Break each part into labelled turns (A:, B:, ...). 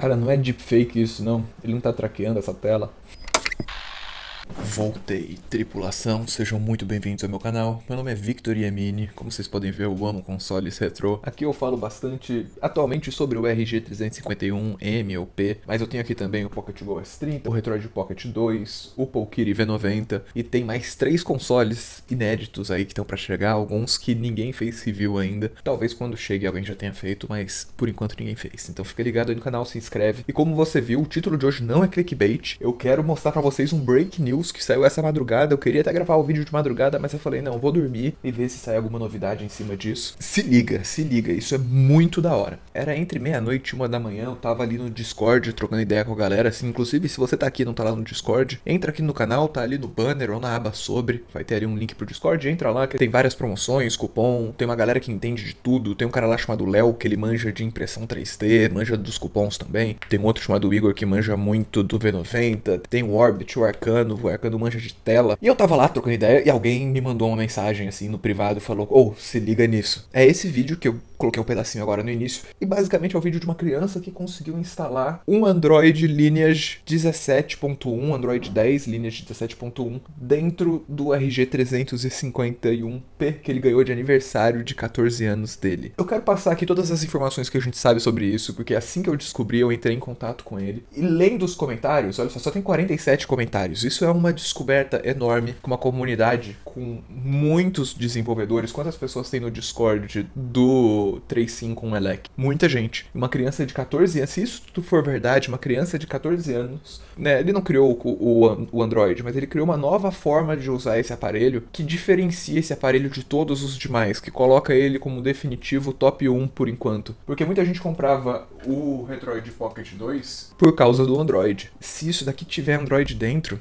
A: Cara, não é deepfake isso, não. Ele não tá traqueando essa tela. Voltei, tripulação, sejam muito bem-vindos ao meu canal. Meu nome é Victor Yamini, como vocês podem ver, eu amo consoles retrô. Aqui eu falo bastante, atualmente, sobre o RG351M ou P, mas eu tenho aqui também o Pocket Go S30, o Retroid Pocket 2, o Polkiri V90, e tem mais três consoles inéditos aí que estão para chegar, alguns que ninguém fez review ainda. Talvez quando chegue alguém já tenha feito, mas por enquanto ninguém fez. Então fica ligado aí no canal, se inscreve. E como você viu, o título de hoje não é clickbait, eu quero mostrar para vocês um break news que saiu essa madrugada. Eu queria até gravar o vídeo de madrugada, mas eu falei, não, vou dormir e ver se sai alguma novidade em cima disso. Se liga, se liga, isso é muito da hora. Era entre meia-noite e uma da manhã, eu tava ali no Discord trocando ideia com a galera. Assim, inclusive, se você tá aqui e não tá lá no Discord, entra aqui no canal, tá ali no banner ou na aba sobre. Vai ter ali um link pro Discord, entra lá, que tem várias promoções, cupom, tem uma galera que entende de tudo. Tem um cara lá chamado Léo, que ele manja de impressão 3D, manja dos cupons também. Tem um outro chamado Igor que manja muito do V90. Tem o Orbit, o Arcano, o Arcano época do Mancha de Tela. E eu tava lá trocando ideia e alguém me mandou uma mensagem assim no privado e falou: Ou, oh, se liga nisso. É esse vídeo que eu Coloquei um pedacinho agora no início. E basicamente é o vídeo de uma criança que conseguiu instalar um Android Lineage 17.1, Android 10 Lineage 17.1, dentro do RG351P que ele ganhou de aniversário de 14 anos dele. Eu quero passar aqui todas as informações que a gente sabe sobre isso, porque é assim que eu descobri, eu entrei em contato com ele. E lendo os comentários, olha só, só tem 47 comentários. Isso é uma descoberta enorme com uma comunidade com muitos desenvolvedores. Quantas pessoas tem no Discord do deu 3,5 um Elec. Muita gente. Uma criança de 14 anos, se isso tudo for verdade, uma criança de 14 anos, né? Ele não criou o, o, o Android, mas ele criou uma nova forma de usar esse aparelho que diferencia esse aparelho de todos os demais, que coloca ele como definitivo top 1 por enquanto. Porque muita gente comprava o Retroid Pocket 2 por causa do Android. Se isso daqui tiver Android dentro,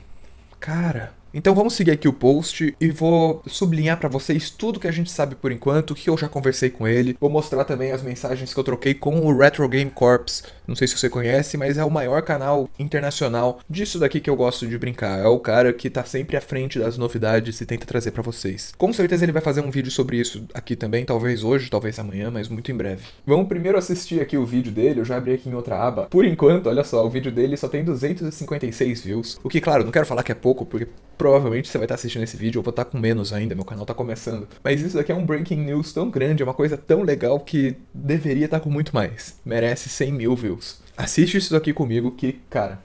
A: cara, então vamos seguir aqui o post e vou sublinhar para vocês tudo que a gente sabe por enquanto, o que eu já conversei com ele. Vou mostrar também as mensagens que eu troquei com o Retro Game Corps. Não sei se você conhece, mas é o maior canal internacional disso daqui que eu gosto de brincar. É o cara que tá sempre à frente das novidades e tenta trazer para vocês. Com certeza ele vai fazer um vídeo sobre isso aqui também, talvez hoje, talvez amanhã, mas muito em breve. Vamos primeiro assistir aqui o vídeo dele, eu já abri aqui em outra aba. Por enquanto, olha só, o vídeo dele só tem 256 views, o que claro, não quero falar que é pouco, porque provavelmente você vai estar assistindo esse vídeo, eu vou estar com menos ainda, meu canal está começando. Mas isso aqui é um breaking news tão grande, é uma coisa tão legal que deveria estar com muito mais. Merece 100 mil views. Assiste isso aqui comigo que, cara...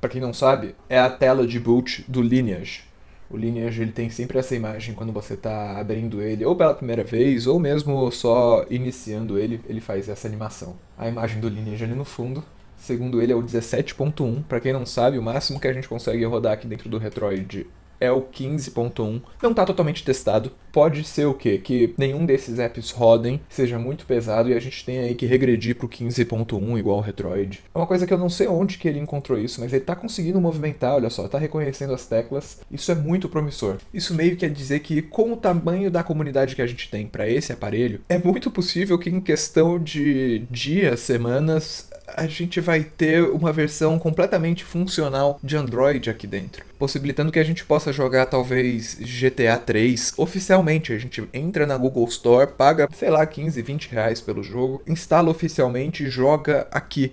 A: Pra quem não sabe, é a tela de boot do Lineage. O Lineage ele tem sempre essa imagem quando você está abrindo ele, ou pela primeira vez, ou mesmo só iniciando ele, ele faz essa animação. A imagem do Lineage ali no fundo, segundo ele é o 17.1. Para quem não sabe, o máximo que a gente consegue rodar aqui dentro do Retroid é o 15.1. Não está totalmente testado. Pode ser o quê? Que nenhum desses apps rodem, seja muito pesado e a gente tenha aí que regredir pro 15.1 igual o Retroid. É uma coisa que eu não sei onde que ele encontrou isso, mas ele está conseguindo movimentar, olha só, está reconhecendo as teclas. Isso é muito promissor. Isso meio quer dizer que com o tamanho da comunidade que a gente tem para esse aparelho, é muito possível que em questão de dias, semanas, a gente vai ter uma versão completamente funcional de Android aqui dentro, possibilitando que a gente possa jogar talvez GTA 3 oficialmente. A gente entra na Google Store, paga, sei lá, 15, 20 reais pelo jogo, instala oficialmente e joga aqui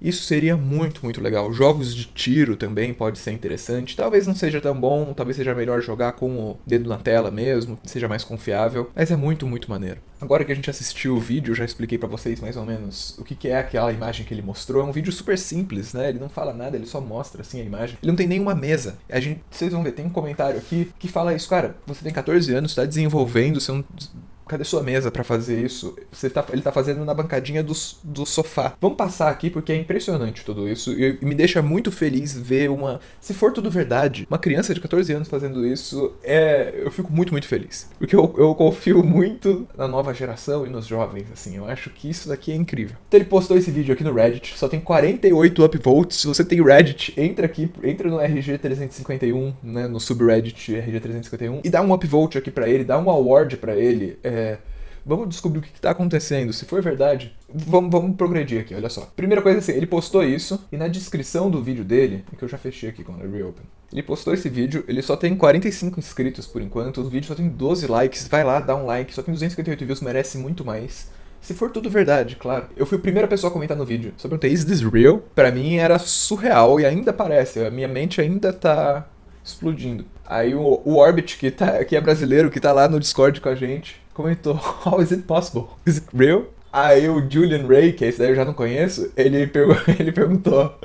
A: isso seria muito, muito legal. Jogos de tiro também pode ser interessante. Talvez não seja tão bom, talvez seja melhor jogar com o dedo na tela mesmo, seja mais confiável, mas é muito, muito maneiro. Agora que a gente assistiu o vídeo, já expliquei para vocês mais ou menos o que, é aquela imagem que ele mostrou. É um vídeo super simples, né? Ele não fala nada, ele só mostra assim a imagem. Ele não tem nenhuma mesa. A gente, vocês vão ver, tem um comentário aqui que fala isso, cara. Você tem 14 anos, está desenvolvendo, você não é cadê sua mesa para fazer isso? Você tá, ele tá fazendo na bancadinha do, do sofá. Vamos passar aqui porque é impressionante tudo isso e me deixa muito feliz ver uma. Se for tudo verdade, uma criança de 14 anos fazendo isso, é, eu fico muito, muito feliz. Porque eu, eu confio muito na nova geração e nos jovens, assim. Eu acho que isso daqui é incrível. Então ele postou esse vídeo aqui no Reddit, só tem 48 upvotes. Se você tem Reddit, entra aqui, entra no RG351, né, no subreddit RG351 e dá um upvote aqui para ele, dá um award para ele. É, é, vamos descobrir o que está acontecendo. Se for verdade, vamos, vamos progredir aqui, olha só. Primeira coisa é assim, ele postou isso, e na descrição do vídeo dele, é que eu já fechei aqui quando eu reopen, ele postou esse vídeo, ele só tem 45 inscritos por enquanto, o vídeo só tem 12 likes, vai lá, dá um like, só tem 258 views, merece muito mais. Se for tudo verdade, claro. Eu fui a primeira pessoa a comentar no vídeo. Só perguntei, is this real? Pra mim era surreal e ainda parece. A minha mente ainda tá explodindo. Aí o, o Orbit, que, tá, que é brasileiro, que tá lá no Discord com a gente, comentou: How is it possible? Is it real? Aí o Julian Ray, que esse daí eu já não conheço, ele, ele perguntou: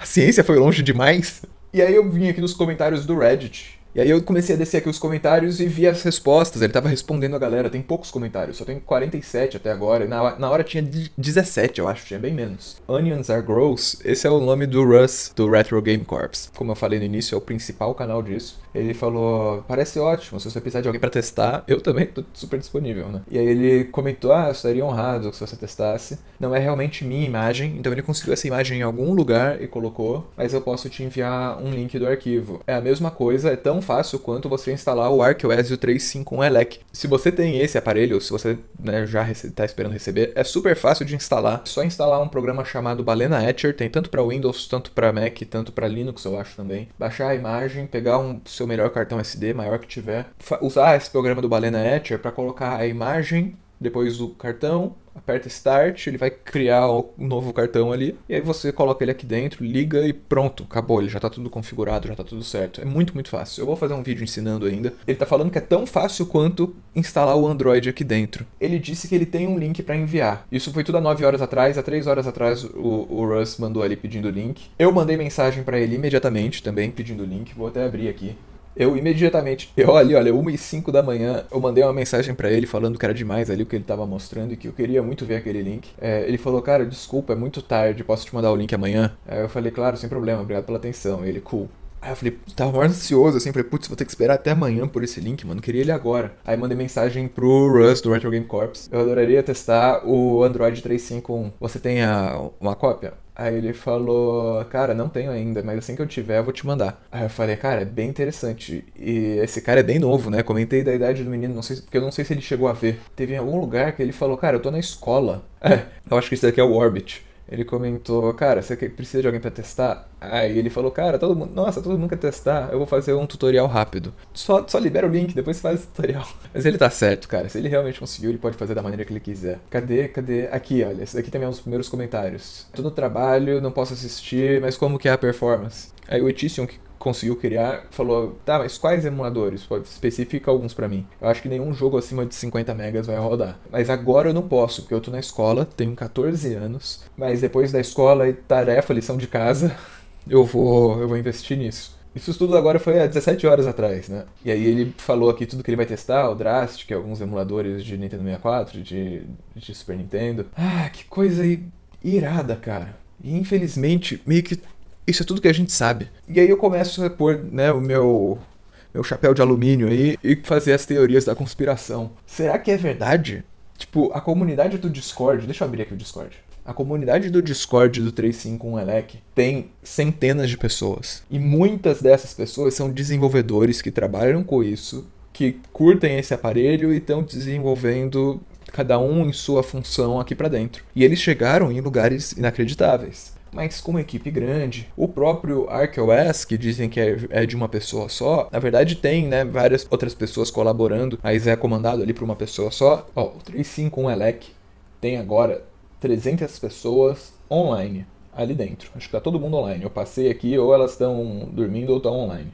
A: A ciência foi longe demais? E aí eu vim aqui nos comentários do Reddit e aí eu comecei a descer aqui os comentários e vi as respostas. Ele tava respondendo a galera. Tem poucos comentários, só tem 47 até agora. na, na hora tinha 17, eu acho, tinha bem menos. Onions Are Gross, esse é o nome do Russ, do Retro Game Corps. Como eu falei no início, é o principal canal disso. Ele falou, parece ótimo, se você precisar de alguém para testar, eu também tô super disponível, né? E aí ele comentou, ah, eu estaria honrado se você testasse. Não é realmente minha imagem, então ele conseguiu essa imagem em algum lugar e colocou, mas eu posso te enviar um link do arquivo. É a mesma coisa, é tão tão fácil quanto você instalar o ArcOS 351 ELEC. Se você tem esse aparelho, ou se você né, já está esperando receber, é super fácil de instalar. É só instalar um programa chamado Balena Etcher, tem tanto para Windows, tanto para Mac, tanto para Linux, eu acho também. Baixar a imagem, pegar um seu melhor cartão SD, maior que tiver, usar esse programa do Balena Etcher para colocar a imagem, depois o cartão, aperta Start, ele vai criar um novo cartão ali, e aí você coloca ele aqui dentro, liga e pronto, acabou, ele já está tudo configurado, já está tudo certo. É muito, muito fácil. Eu vou fazer um vídeo ensinando ainda. Ele está falando que é tão fácil quanto instalar o Android aqui dentro. Ele disse que ele tem um link para enviar. Isso foi tudo há 9 horas atrás, há 3 horas atrás o, o Russ mandou ali pedindo o link. Eu mandei mensagem para ele imediatamente também pedindo o link, vou até abrir aqui eu imediatamente, eu ali, olha, 1 e 5 da manhã, eu mandei uma mensagem para ele falando que era demais ali o que ele tava mostrando e que eu queria muito ver aquele link. É, ele falou, cara, desculpa, é muito tarde, posso te mandar o link amanhã? Aí eu falei, claro, sem problema, obrigado pela atenção. E ele, cool. Aí eu falei, tava ansioso, assim, falei, putz, vou ter que esperar até amanhã por esse link, mano, queria ele agora. Aí mandei mensagem pro Russ, do Retro Game Corps, eu adoraria testar o Android 351, você tem a, uma cópia? Aí ele falou, cara, não tenho ainda, mas assim que eu tiver, eu vou te mandar. Aí eu falei, cara, é bem interessante. E esse cara é bem novo, né? Comentei da idade do menino, não sei, porque eu não sei se ele chegou a ver. Teve algum lugar que ele falou, cara, eu tô na escola. É, eu acho que isso daqui é o Orbit. Ele comentou, cara, você precisa de alguém para testar? Aí ele falou, cara, todo mundo, nossa, todo mundo quer testar, eu vou fazer um tutorial rápido. Só, só libera o link, depois faz o tutorial. Mas ele tá certo, cara. Se ele realmente conseguiu, ele pode fazer da maneira que ele quiser. Cadê, cadê? Aqui, olha, esse daqui também é um dos primeiros comentários. Tô no trabalho, não posso assistir, mas como que é a performance? Aí o Etition, que conseguiu criar, falou, tá, mas quais emuladores? Pode especifica alguns para mim. Eu acho que nenhum jogo acima de 50 megas vai rodar. Mas agora eu não posso, porque eu tô na escola, tenho 14 anos, mas depois da escola e tarefa, lição de casa, eu vou, eu vou investir nisso. Isso tudo agora foi há 17 horas atrás, né? E aí ele falou aqui tudo que ele vai testar, o Drastic, alguns emuladores de Nintendo 64, de, de Super Nintendo. Ah, que coisa irada, cara. E infelizmente, meio que isso é tudo que a gente sabe. E aí eu começo a pôr, né, o meu meu chapéu de alumínio aí e fazer as teorias da conspiração. Será que é verdade? Tipo, a comunidade do Discord, deixa eu abrir aqui o Discord. A comunidade do Discord do 351 Elec tem centenas de pessoas. E muitas dessas pessoas são desenvolvedores que trabalham com isso, que curtem esse aparelho e estão desenvolvendo cada um em sua função aqui para dentro. E eles chegaram em lugares inacreditáveis mas com uma equipe grande. O próprio ArcOS, que dizem que é, é de uma pessoa só, na verdade tem né, várias outras pessoas colaborando, mas é comandado ali por uma pessoa só. Ó, o 351 Elec tem agora 300 pessoas online ali dentro. Acho que tá todo mundo online. Eu passei aqui, ou elas estão dormindo ou estão online.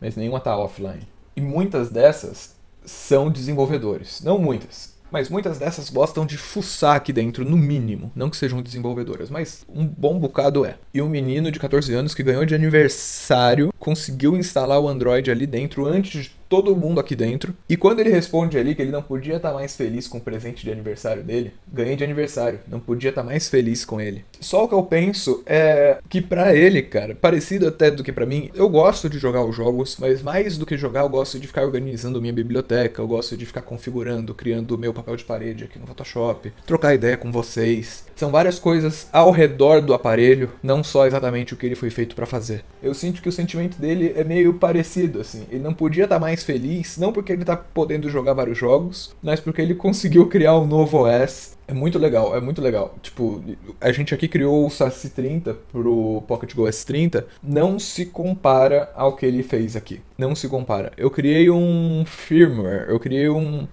A: Mas nenhuma tá offline. E muitas dessas são desenvolvedores. Não muitas, mas muitas dessas gostam de fuçar aqui dentro, no mínimo. Não que sejam desenvolvedoras, mas um bom bocado é. E um menino de 14 anos que ganhou de aniversário conseguiu instalar o Android ali dentro antes de todo mundo aqui dentro. E quando ele responde ali que ele não podia estar tá mais feliz com o presente de aniversário dele, ganhei de aniversário, não podia estar tá mais feliz com ele. Só o que eu penso é que para ele, cara, parecido até do que para mim, eu gosto de jogar os jogos, mas mais do que jogar, eu gosto de ficar organizando minha biblioteca, eu gosto de ficar configurando, criando o meu papel de parede aqui no Photoshop, trocar ideia com vocês. São várias coisas ao redor do aparelho, não só exatamente o que ele foi feito para fazer. Eu sinto que o sentimento dele é meio parecido, assim. Ele não podia estar tá mais feliz, não porque ele tá podendo jogar vários jogos, mas porque ele conseguiu criar um novo OS é muito legal, é muito legal. Tipo, a gente aqui criou o Saci 30 pro Pocket Go S30, não se compara ao que ele fez aqui. Não se compara. Eu criei um firmware, eu criei um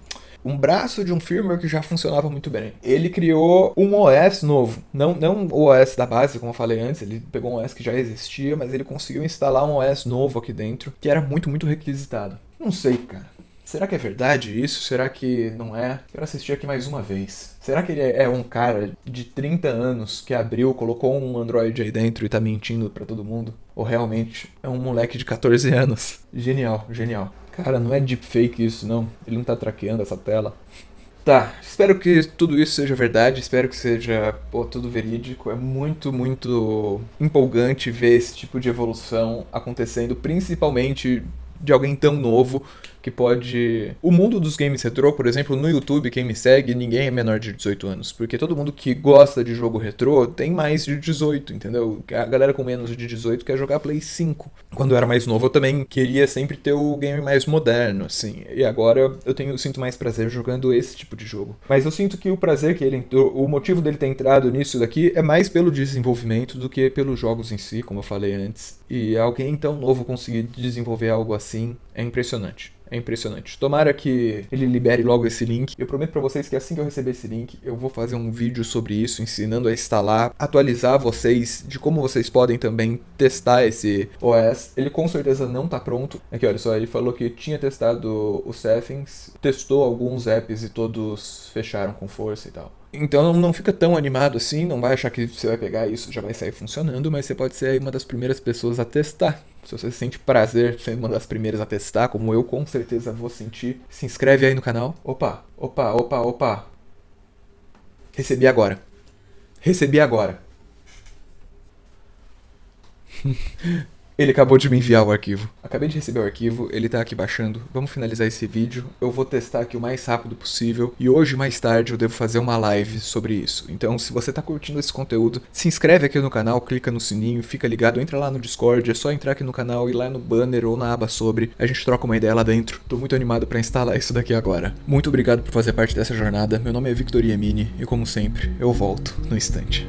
A: um braço de um firmware que já funcionava muito bem. Ele criou um OS novo, não, não o OS da base, como eu falei antes, ele pegou um OS que já existia, mas ele conseguiu instalar um OS novo aqui dentro, que era muito, muito requisitado. Não sei, cara. Será que é verdade isso? Será que não é? Quero assistir aqui mais uma vez. Será que ele é, é um cara de 30 anos que abriu, colocou um Android aí dentro e tá mentindo para todo mundo? Ou realmente é um moleque de 14 anos? Genial, genial. Cara, não é deepfake isso, não. Ele não tá traqueando essa tela. Tá, espero que tudo isso seja verdade, espero que seja pô, tudo verídico. É muito, muito empolgante ver esse tipo de evolução acontecendo, principalmente de alguém tão novo que pode. O mundo dos games retrô, por exemplo, no YouTube, quem me segue, ninguém é menor de 18 anos. Porque todo mundo que gosta de jogo retrô tem mais de 18, entendeu? A galera com menos de 18 quer jogar Play 5. Quando eu era mais novo, eu também queria sempre ter o game mais moderno, assim. E agora eu tenho, eu sinto mais prazer jogando esse tipo de jogo. Mas eu sinto que o prazer que ele entrou, o motivo dele ter entrado nisso daqui é mais pelo desenvolvimento do que pelos jogos em si, como eu falei antes. E alguém tão novo conseguir desenvolver algo assim é impressionante. É impressionante. Tomara que ele libere logo esse link. Eu prometo para vocês que assim que eu receber esse link, eu vou fazer um vídeo sobre isso, ensinando a instalar, atualizar vocês de como vocês podem também testar esse OS. Ele com certeza não tá pronto. Aqui, olha só, ele falou que tinha testado o Settings, testou alguns apps e todos fecharam com força e tal. Então não fica tão animado assim, não vai achar que você vai pegar isso já vai sair funcionando, mas você pode ser uma das primeiras pessoas a testar. Se você sente prazer sendo uma das primeiras a testar, como eu com certeza vou sentir, se inscreve aí no canal. Opa, opa, opa, opa. Recebi agora. Recebi agora. Ele acabou de me enviar o arquivo. Acabei de receber o arquivo, ele tá aqui baixando. Vamos finalizar esse vídeo. Eu vou testar aqui o mais rápido possível. E hoje, mais tarde, eu devo fazer uma live sobre isso. Então, se você tá curtindo esse conteúdo, se inscreve aqui no canal, clica no sininho, fica ligado, entra lá no Discord. É só entrar aqui no canal e lá no banner ou na aba sobre. A gente troca uma ideia lá dentro. Tô muito animado para instalar isso daqui agora. Muito obrigado por fazer parte dessa jornada. Meu nome é Victor Yemini e, como sempre, eu volto no instante.